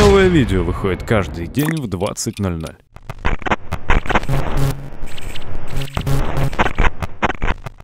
Новое видео выходит каждый день в 20.00.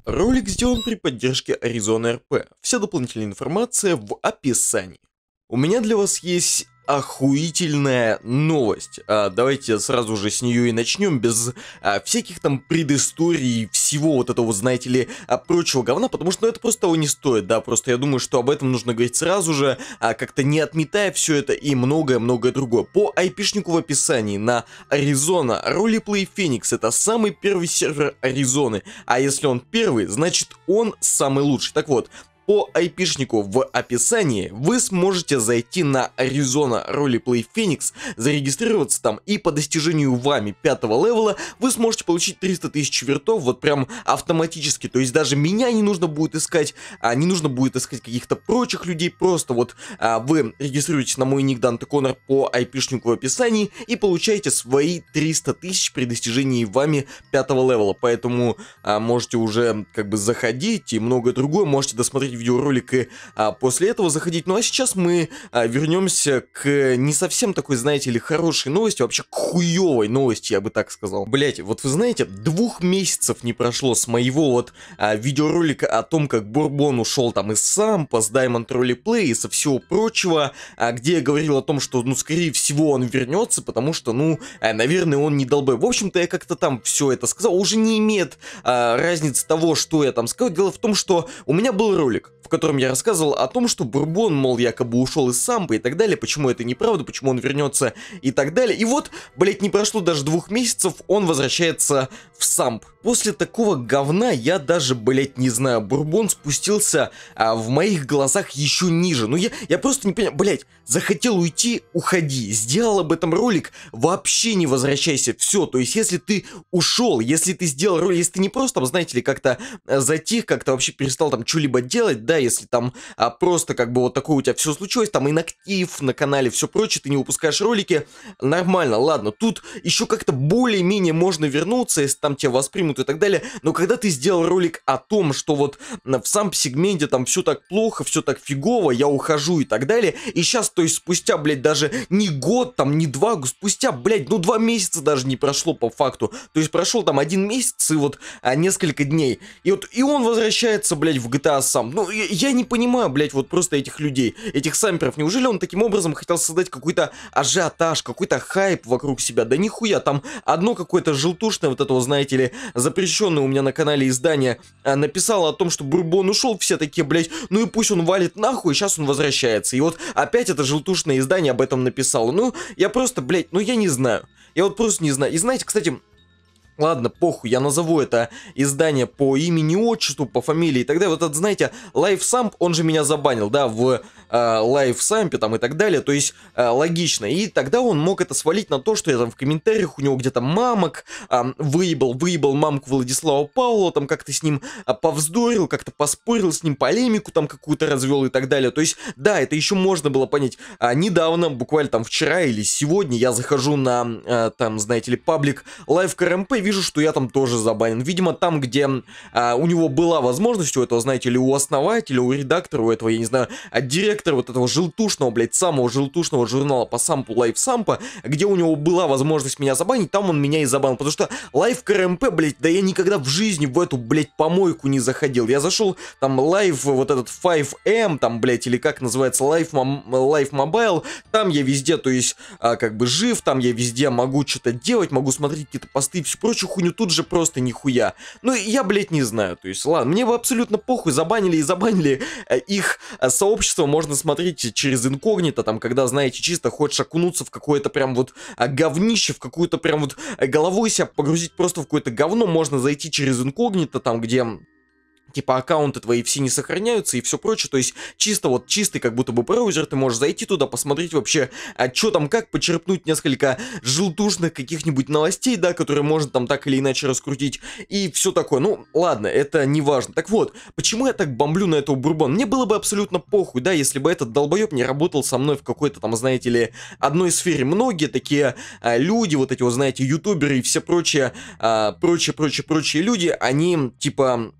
Ролик сделан при поддержке Arizona RP. Вся дополнительная информация в описании. У меня для вас есть охуительная новость. А, давайте сразу же с нее и начнем, без а, всяких там предысторий, всего вот этого, знаете ли, а, прочего говна, потому что ну, это просто того не стоит, да, просто я думаю, что об этом нужно говорить сразу же, а, как-то не отметая все это и многое-многое другое. По айпишнику в описании на Аризона Roleplay Phoenix это самый первый сервер Аризоны, а если он первый, значит он самый лучший. Так вот, по айпишнику в описании вы сможете зайти на Arizona Roleplay Phoenix, зарегистрироваться там и по достижению вами пятого левела вы сможете получить 300 тысяч вертов вот прям автоматически. То есть даже меня не нужно будет искать, а не нужно будет искать каких-то прочих людей, просто вот а, вы регистрируетесь на мой ник Данте Коннор по айпишнику в описании и получаете свои 300 тысяч при достижении вами пятого левела. Поэтому а, можете уже как бы заходить и многое другое, можете досмотреть смотреть видеоролик а, после этого заходить. Ну а сейчас мы а, вернемся к не совсем такой, знаете ли, хорошей новости, а вообще к хуевой новости, я бы так сказал. Блять, вот вы знаете, двух месяцев не прошло с моего вот а, видеоролика о том, как Бурбон ушел там из Сампа, с Diamond Trolley и со всего прочего, а, где я говорил о том, что, ну, скорее всего, он вернется, потому что, ну, а, наверное, он не долбай. В общем-то, я как-то там все это сказал, уже не имеет а, разницы того, что я там сказал. Дело в том, что у меня был ролик, в котором я рассказывал о том, что Бурбон, мол, якобы ушел из самбы и так далее, почему это неправда, почему он вернется и так далее. И вот, блять, не прошло даже двух месяцев, он возвращается в Самп После такого говна я даже, блять, не знаю, Бурбон спустился а, в моих глазах еще ниже. Ну я, я просто не понимаю, блять, захотел уйти, уходи. Сделал об этом ролик, вообще не возвращайся, все. То есть если ты ушел, если ты сделал ролик, если ты не просто, там, знаете ли, как-то э, затих, как-то вообще перестал там что-либо делать, да, да, если там а, просто как бы вот такое у тебя все случилось, там инактив на канале, все прочее, ты не выпускаешь ролики, нормально, ладно, тут еще как-то более-менее можно вернуться, если там тебя воспримут и так далее, но когда ты сделал ролик о том, что вот в сам сегменте там все так плохо, все так фигово, я ухожу и так далее, и сейчас, то есть спустя, блядь, даже не год, там, не два, спустя, блядь, ну два месяца даже не прошло по факту, то есть прошел там один месяц и вот а, несколько дней, и вот и он возвращается, блядь, в GTA сам, ну, я, я, не понимаю, блядь, вот просто этих людей, этих самперов. Неужели он таким образом хотел создать какой-то ажиотаж, какой-то хайп вокруг себя? Да нихуя, там одно какое-то желтушное, вот этого, знаете ли, запрещенное у меня на канале издание, а, написало о том, что Бурбон ушел, все такие, блядь, ну и пусть он валит нахуй, сейчас он возвращается. И вот опять это желтушное издание об этом написало. Ну, я просто, блядь, ну я не знаю. Я вот просто не знаю. И знаете, кстати, Ладно, похуй, я назову это издание по имени, отчеству, по фамилии и так далее. Вот этот, знаете, Life он же меня забанил, да, в Э, лайв сампе там и так далее, то есть э, логично. И тогда он мог это свалить на то, что я там в комментариях у него где-то мамок выебал, выебал мамку Владислава Павлова, там как-то с ним а, повздорил, как-то поспорил с ним, полемику там какую-то развел и так далее. То есть, да, это еще можно было понять. А недавно, буквально там вчера или сегодня, я захожу на, э, там, знаете ли, паблик Live КРМП, эм вижу, что я там тоже забанен. Видимо, там, где а, у него была возможность, у этого, знаете ли, у основателя, у редактора, у этого, я не знаю, от директора редактор вот этого желтушного, блядь, самого желтушного журнала по сампу Life Сампа, где у него была возможность меня забанить, там он меня и забанил, потому что Live КРМП, блядь, да я никогда в жизни в эту, блядь, помойку не заходил. Я зашел там Live, вот этот 5M, эм, там, блядь, или как называется, Live, Live Mobile, там я везде, то есть, а, как бы жив, там я везде могу что-то делать, могу смотреть какие-то посты и всю прочую хуйню, тут же просто нихуя. Ну, я, блядь, не знаю, то есть, ладно, мне абсолютно похуй, забанили и забанили э, их э, сообщество, может можно смотреть через инкогнито, там, когда, знаете, чисто хочешь окунуться в какое-то прям вот а, говнище, в какую-то прям вот э, головой себя погрузить просто в какое-то говно, можно зайти через инкогнито, там, где типа аккаунты твои все не сохраняются и все прочее, то есть чисто вот чистый как будто бы браузер, ты можешь зайти туда, посмотреть вообще, а что там как, почерпнуть несколько желтушных каких-нибудь новостей, да, которые можно там так или иначе раскрутить и все такое, ну ладно, это не важно. Так вот, почему я так бомблю на этого Бурбон? Мне было бы абсолютно похуй, да, если бы этот долбоеб не работал со мной в какой-то там, знаете ли, одной сфере. Многие такие а, люди, вот эти вот, знаете, ютуберы и все прочие, а, прочие, прочие, прочие люди, они типа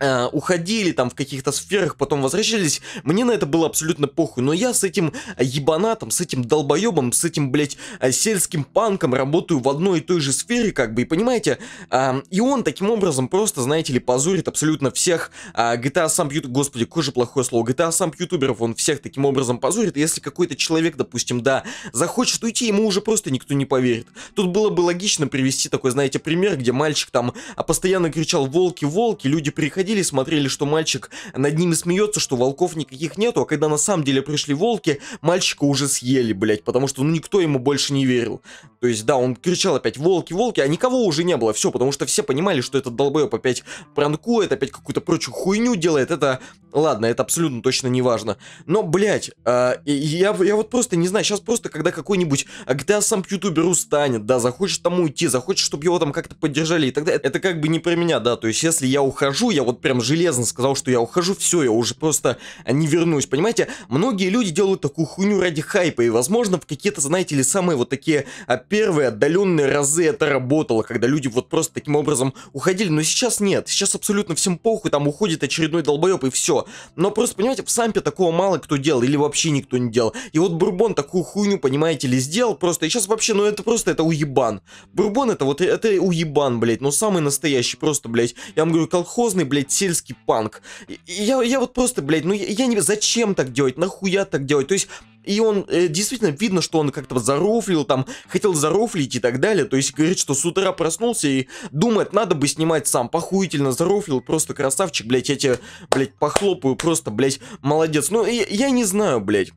Э, уходили там в каких-то сферах, потом возвращались, мне на это было абсолютно похуй, но я с этим ебанатом, с этим долбоебом, с этим, блять э, сельским панком работаю в одной и той же сфере, как бы, и понимаете, эм, и он таким образом просто, знаете ли, позорит абсолютно всех э, GTA сам ютуб, господи, какое же плохое слово, GTA сам ютуберов, он всех таким образом позорит, если какой-то человек, допустим, да, захочет уйти, ему уже просто никто не поверит. Тут было бы логично привести такой, знаете, пример, где мальчик там э, постоянно кричал «волки, волки», люди приходили ходили, смотрели, что мальчик над ними смеется, что волков никаких нету, а когда на самом деле пришли волки, мальчика уже съели, блядь, потому что ну никто ему больше не верил. То есть, да, он кричал опять «Волки, волки!», а никого уже не было. Все, потому что все понимали, что этот долбоеб опять пранкует, опять какую-то прочую хуйню делает. Это, ладно, это абсолютно точно не важно. Но, блядь, э, я, я вот просто не знаю, сейчас просто, когда какой-нибудь GTA а сам ютубер устанет, да, захочет там уйти, захочет, чтобы его там как-то поддержали и тогда Это как бы не про меня, да, то есть, если я ухожу, я вот прям железно сказал, что я ухожу, все, я уже просто а, не вернусь, понимаете? Многие люди делают такую хуйню ради хайпа, и, возможно, в какие-то, знаете ли, самые вот такие первые отдаленные разы это работало, когда люди вот просто таким образом уходили, но сейчас нет, сейчас абсолютно всем похуй, там уходит очередной долбоеб и все. Но просто, понимаете, в Сампе такого мало кто делал, или вообще никто не делал. И вот Бурбон такую хуйню, понимаете ли, сделал просто, и сейчас вообще, ну это просто, это уебан. Бурбон это вот, это уебан, блядь, но ну, самый настоящий, просто, блядь, я вам говорю, колхозный, блядь, сельский панк. И я, я вот просто, блядь, ну я, я не... Зачем так делать? Нахуя так делать? То есть и он э, действительно видно, что он как-то заруфлил, там, хотел заруфлить и так далее, то есть говорит, что с утра проснулся и думает, надо бы снимать сам, похуительно заруфлил, просто красавчик, блять я тебе, блядь, похлопаю, просто, блять молодец, ну, я, я не знаю, блять,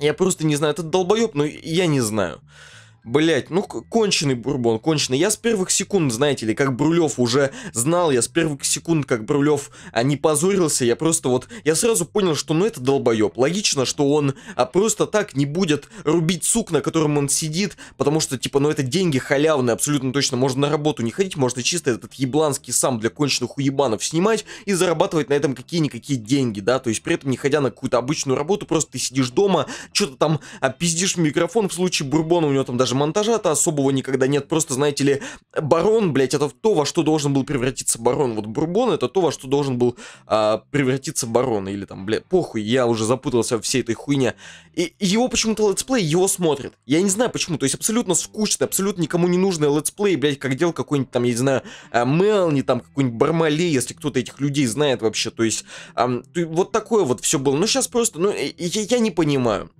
я просто не знаю, этот долбоеб, но ну, я не знаю. Блять, ну конченый бурбон, конченый. Я с первых секунд, знаете ли, как Брулев уже знал, я с первых секунд, как Брулев а, не позорился, я просто вот, я сразу понял, что ну это долбоеб. Логично, что он а, просто так не будет рубить сук, на котором он сидит, потому что, типа, ну это деньги халявные, абсолютно точно. Можно на работу не ходить, можно чисто этот ебланский сам для конченых уебанов снимать и зарабатывать на этом какие-никакие деньги, да, то есть при этом не ходя на какую-то обычную работу, просто ты сидишь дома, что-то там а, пиздишь микрофон, в случае бурбона у него там даже даже монтажа-то особого никогда нет. Просто, знаете ли, барон, блядь, это то, во что должен был превратиться барон. Вот Бурбон это то, во что должен был а, превратиться барон. Или там, блядь, похуй, я уже запутался во всей этой хуйне. И его почему-то летсплей его смотрит. Я не знаю почему. То есть абсолютно скучно, абсолютно никому не нужное летсплей, блядь, как делал какой-нибудь там, я не знаю, а, Мелни, там какой-нибудь Бармалей, если кто-то этих людей знает вообще. То есть, а, вот такое вот все было. но ну, сейчас просто, ну, я, я не понимаю.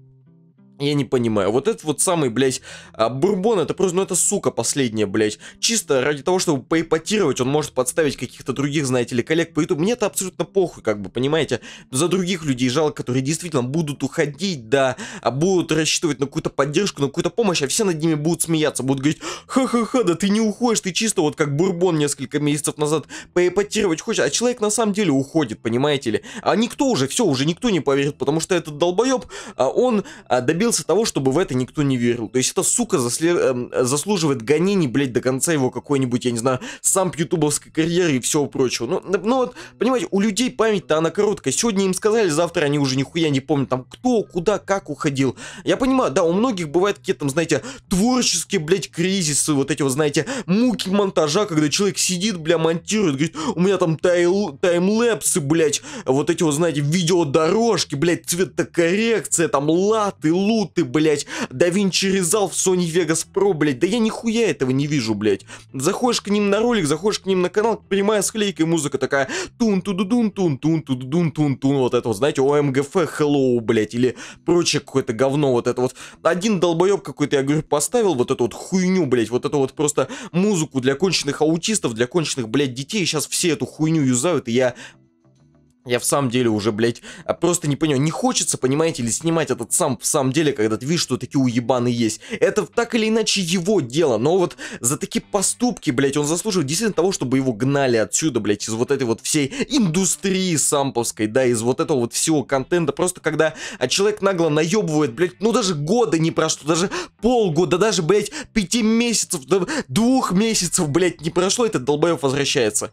Я не понимаю. Вот этот вот самый, блядь, а, Бурбон, это просто, ну это сука последняя, блядь. Чисто ради того, чтобы поипотировать, он может подставить каких-то других, знаете ли, коллег по YouTube. Мне это абсолютно похуй, как бы, понимаете. За других людей жалко, которые действительно будут уходить, да, а будут рассчитывать на какую-то поддержку, на какую-то помощь, а все над ними будут смеяться, будут говорить, ха-ха-ха, да ты не уходишь, ты чисто вот как Бурбон несколько месяцев назад поипотировать хочешь, а человек на самом деле уходит, понимаете ли. А никто уже, все, уже никто не поверит, потому что этот долбоеб, а он а, добился добился того, чтобы в это никто не верил. То есть эта сука засле... Эм, заслуживает гонений, блядь, до конца его какой-нибудь, я не знаю, сам ютубовской карьеры и всего прочего. Ну, ну вот, понимаете, у людей память-то она короткая. Сегодня им сказали, завтра они уже нихуя не помнят, там, кто, куда, как уходил. Я понимаю, да, у многих бывают какие-то, там, знаете, творческие, блядь, кризисы, вот эти вот, знаете, муки монтажа, когда человек сидит, бля, монтирует, говорит, у меня там тайл... таймлэпсы, блядь, вот эти вот, знаете, видеодорожки, блядь, цветокоррекция, там, латы, лу луты, блядь, да Винчи Резал в Sony Vegas Pro, блядь, да я нихуя этого не вижу, блядь. Заходишь к ним на ролик, заходишь к ним на канал, прямая склейка и музыка такая тун ту ду дун тун тун ту ду дун тун тун вот это вот, знаете, ОМГФ Hello, блядь, или прочее какое-то говно вот это вот. Один долбоеб какой-то, я говорю, поставил вот эту вот хуйню, блядь, вот эту вот просто музыку для конченых аутистов, для конченых, блядь, детей, сейчас все эту хуйню юзают, и я я в самом деле уже, блядь, а, просто не понимаю. Не хочется, понимаете ли, снимать этот сам в самом деле, когда ты видишь, что такие уебаны есть. Это так или иначе его дело. Но вот за такие поступки, блядь, он заслуживает действительно того, чтобы его гнали отсюда, блядь, из вот этой вот всей индустрии самповской, да, из вот этого вот всего контента. Просто когда а, человек нагло наебывает, блядь, ну даже года не прошло, даже полгода, даже, блядь, пяти месяцев, двух месяцев, блядь, не прошло, этот долбоев возвращается.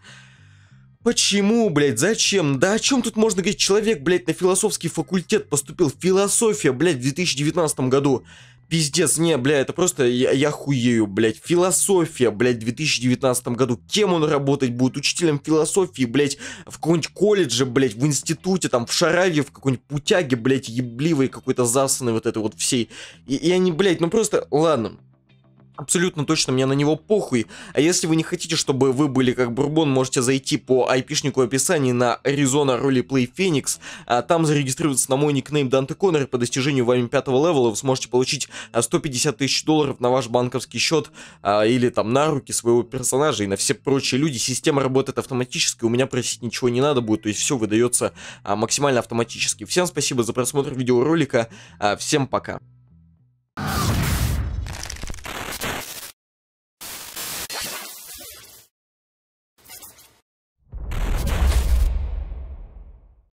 Почему, блядь, зачем? Да о чем тут можно говорить? Человек, блядь, на философский факультет поступил. Философия, блядь, в 2019 году. Пиздец, не, бля, это просто я, я хуею, блядь. Философия, блядь, в 2019 году. Кем он работать будет? Учителем философии, блядь, в каком-нибудь колледже, блядь, в институте, там, в Шараве, в какой-нибудь путяге, блядь, ебливой какой-то засанной вот этой вот всей. И, и они, блядь, ну просто, ладно. Абсолютно точно, мне на него похуй. А если вы не хотите, чтобы вы были как Бурбон, можете зайти по айпишнику описании на Arizona Roleplay Phoenix, а там зарегистрироваться на мой никнейм Данте Коннор, и по достижению вами пятого левела вы сможете получить 150 а, тысяч долларов на ваш банковский счет а, или там на руки своего персонажа и на все прочие люди. Система работает автоматически, у меня просить ничего не надо будет, то есть все выдается а, максимально автоматически. Всем спасибо за просмотр видеоролика, а, всем пока.